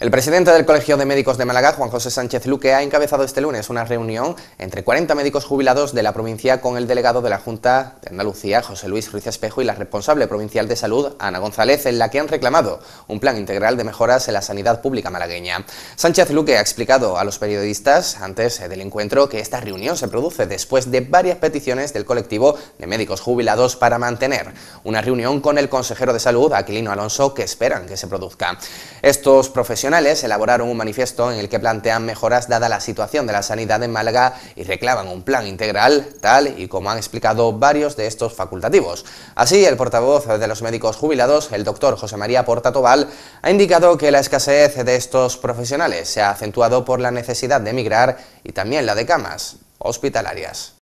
El presidente del Colegio de Médicos de Málaga, Juan José Sánchez Luque, ha encabezado este lunes una reunión entre 40 médicos jubilados de la provincia con el delegado de la Junta de Andalucía, José Luis Ruiz Espejo, y la responsable provincial de salud, Ana González, en la que han reclamado un plan integral de mejoras en la sanidad pública malagueña. Sánchez Luque ha explicado a los periodistas antes del encuentro que esta reunión se produce después de varias peticiones del colectivo de médicos jubilados para mantener una reunión con el consejero de salud, Aquilino Alonso, que esperan que se produzca. Estos profesionales profesionales elaboraron un manifiesto en el que plantean mejoras dada la situación de la sanidad en Málaga y reclaman un plan integral, tal y como han explicado varios de estos facultativos. Así, el portavoz de los médicos jubilados, el doctor José María Portatoval, ha indicado que la escasez de estos profesionales se ha acentuado por la necesidad de emigrar y también la de camas hospitalarias.